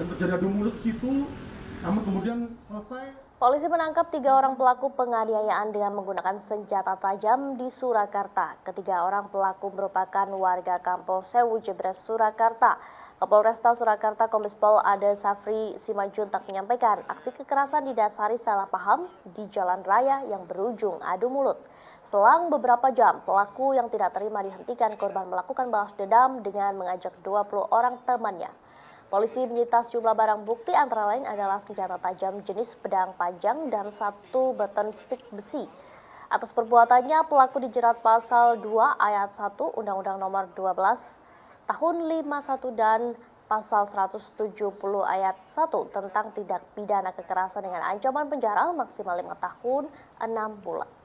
dan terjadi adu mulut di situ namun kemudian selesai Polisi menangkap tiga orang pelaku penganiayaan dengan menggunakan senjata tajam di Surakarta. Ketiga orang pelaku merupakan warga kampung Sewu Jebres, Surakarta. Kapolresta Surakarta Komispol Ade Safri Simanjuntak menyampaikan aksi kekerasan didasari salah paham di jalan raya yang berujung adu mulut. Selang beberapa jam, pelaku yang tidak terima dihentikan korban melakukan balas dendam dengan mengajak 20 orang temannya Polisi menyita sejumlah barang bukti antara lain adalah senjata tajam jenis pedang panjang dan satu button stick besi. Atas perbuatannya pelaku dijerat pasal 2 ayat 1 Undang-Undang Nomor 12 Tahun 51 dan pasal 170 ayat 1 tentang tindak pidana kekerasan dengan ancaman penjara maksimal 5 tahun 6 bulan.